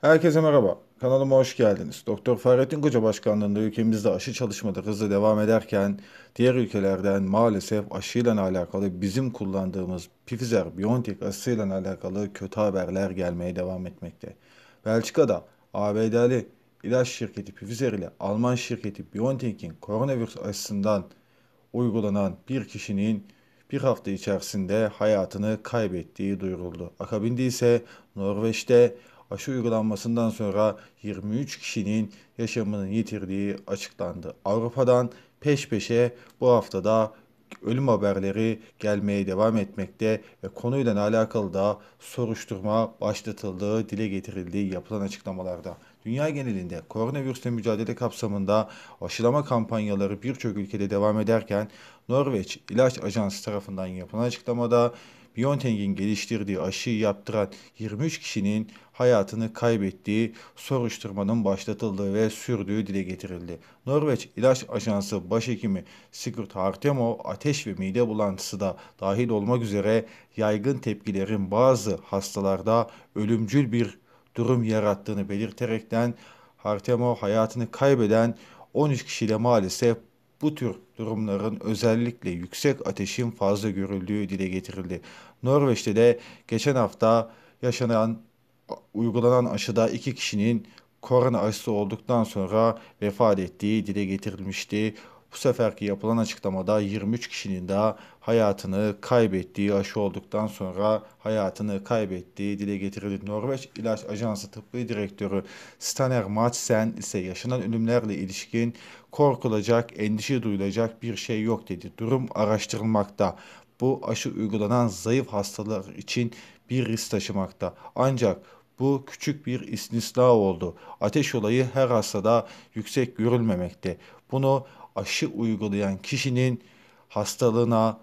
Herkese merhaba. Kanalıma hoş geldiniz. Doktor Fahrettin Koca Başkanlığı'nda ülkemizde aşı çalışmaları hızlı devam ederken diğer ülkelerden maalesef aşıyla alakalı bizim kullandığımız Pfizer-BioNTech aşısıyla alakalı kötü haberler gelmeye devam etmekte. Belçika'da ABD'li ilaç şirketi Pfizer ile Alman şirketi BioNTech'in koronavirüs aşısından uygulanan bir kişinin bir hafta içerisinde hayatını kaybettiği duyuruldu. Akabinde ise Norveç'te aşı uygulanmasından sonra 23 kişinin yaşamını yitirdiği açıklandı. Avrupa'dan peş peşe bu haftada ölüm haberleri gelmeye devam etmekte ve konuyla alakalı da soruşturma başlatıldığı dile getirildiği yapılan açıklamalarda. Dünya genelinde koronavirüsle mücadele kapsamında aşılama kampanyaları birçok ülkede devam ederken Norveç İlaç Ajansı tarafından yapılan açıklamada BioNTech'in geliştirdiği aşıyı yaptıran 23 kişinin hayatını kaybettiği soruşturmanın başlatıldığı ve sürdüğü dile getirildi. Norveç İlaç Ajansı Başhekimi Sigurd Hartemo ateş ve mide bulantısı da dahil olmak üzere yaygın tepkilerin bazı hastalarda ölümcül bir durum yarattığını belirterekten Hartemo hayatını kaybeden 13 kişiyle maalesef bu tür durumların özellikle yüksek ateşin fazla görüldüğü dile getirildi. Norveç'te de geçen hafta yaşanan uygulanan aşıda iki kişinin korona aşısı olduktan sonra vefat ettiği dile getirilmişti. Bu seferki yapılan açıklamada 23 kişinin daha hayatını kaybettiği aşı olduktan sonra hayatını kaybettiği dile getirildi. Norveç İlaç Ajansı Tıbbi Direktörü Staner Madsen ise yaşanan ölümlerle ilişkin korkulacak, endişe duyulacak bir şey yok dedi. Durum araştırılmakta. Bu aşı uygulanan zayıf hastalar için bir risk taşımakta. Ancak bu küçük bir istisna oldu. Ateş olayı her hastada yüksek görülmemekte. Bunu aşı uygulayan kişinin hastalığına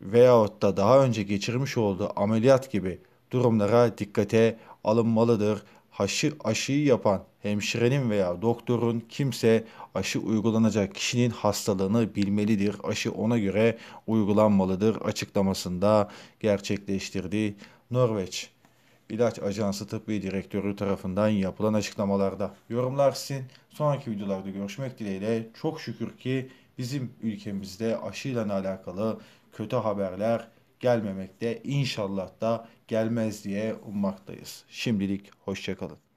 veyahut da daha önce geçirmiş olduğu ameliyat gibi durumlara dikkate alınmalıdır. Aşı, aşıyı yapan hemşirenin veya doktorun kimse aşı uygulanacak kişinin hastalığını bilmelidir. Aşı ona göre uygulanmalıdır açıklamasında gerçekleştirdi Norveç. İlaç Ajansı Tıbbi Direktörü tarafından yapılan açıklamalarda. Yorumlar sizin. Sonraki videolarda görüşmek dileğiyle. Çok şükür ki bizim ülkemizde aşıyla alakalı kötü haberler gelmemekte. İnşallah da gelmez diye ummaktayız. Şimdilik hoşçakalın.